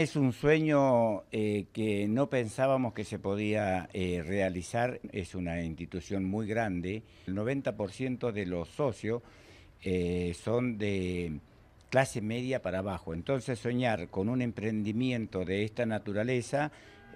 Es un sueño eh, que no pensábamos que se podía eh, realizar, es una institución muy grande, el 90% de los socios eh, son de clase media para abajo, entonces soñar con un emprendimiento de esta naturaleza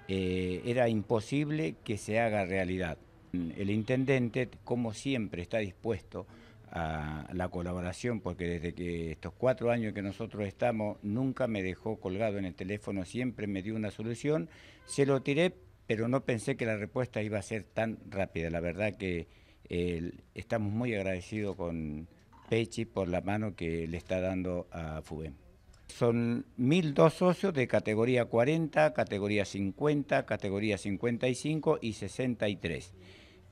era imposible que se haga realidad. El intendente, como siempre, está dispuesto a la colaboración, porque desde que estos cuatro años que nosotros estamos, nunca me dejó colgado en el teléfono, siempre me dio una solución, se lo tiré, pero no pensé que la respuesta iba a ser tan rápida. La verdad que estamos muy agradecidos con Pechi por la mano que le está dando a FUBEM. Son 1.002 socios de categoría 40, categoría 50, categoría 55 y 63.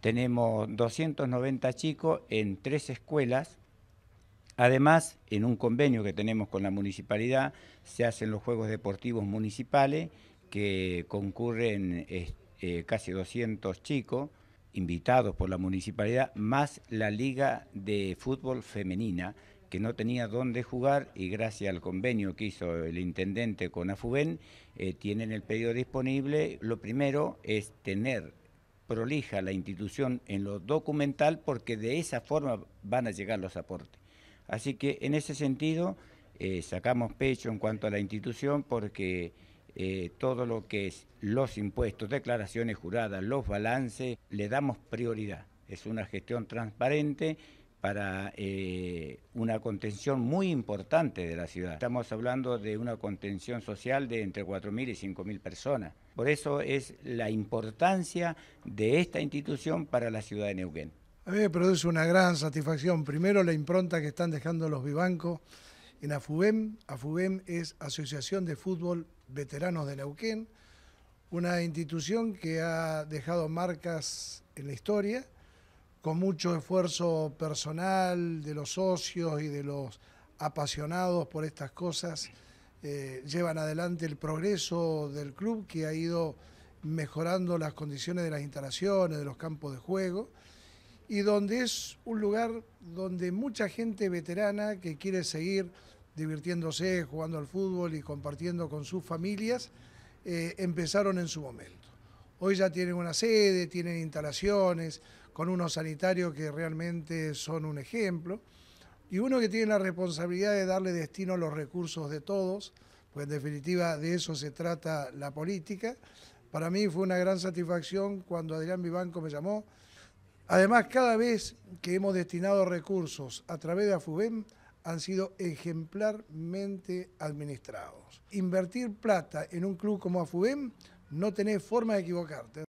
Tenemos 290 chicos en tres escuelas. Además, en un convenio que tenemos con la municipalidad, se hacen los Juegos Deportivos Municipales que concurren eh, casi 200 chicos invitados por la municipalidad, más la Liga de Fútbol Femenina, que no tenía dónde jugar y gracias al convenio que hizo el intendente con AFUBEN, eh, tienen el pedido disponible. Lo primero es tener prolija la institución en lo documental porque de esa forma van a llegar los aportes. Así que en ese sentido eh, sacamos pecho en cuanto a la institución porque eh, todo lo que es los impuestos, declaraciones juradas, los balances, le damos prioridad. Es una gestión transparente para eh, una contención muy importante de la ciudad. Estamos hablando de una contención social de entre 4.000 y 5.000 personas. Por eso es la importancia de esta institución para la ciudad de Neuquén. A mí me produce una gran satisfacción. Primero, la impronta que están dejando los vivancos en AFUBEM. AFUBEM es Asociación de Fútbol Veteranos de Neuquén, una institución que ha dejado marcas en la historia con mucho esfuerzo personal de los socios y de los apasionados por estas cosas, eh, llevan adelante el progreso del club que ha ido mejorando las condiciones de las instalaciones, de los campos de juego, y donde es un lugar donde mucha gente veterana que quiere seguir divirtiéndose, jugando al fútbol y compartiendo con sus familias, eh, empezaron en su momento. Hoy ya tienen una sede, tienen instalaciones, con unos sanitarios que realmente son un ejemplo. Y uno que tiene la responsabilidad de darle destino a los recursos de todos, pues en definitiva de eso se trata la política. Para mí fue una gran satisfacción cuando Adrián Vivanco me llamó. Además, cada vez que hemos destinado recursos a través de AFUBEM, han sido ejemplarmente administrados. Invertir plata en un club como AFUBEM no tenés forma de equivocarte.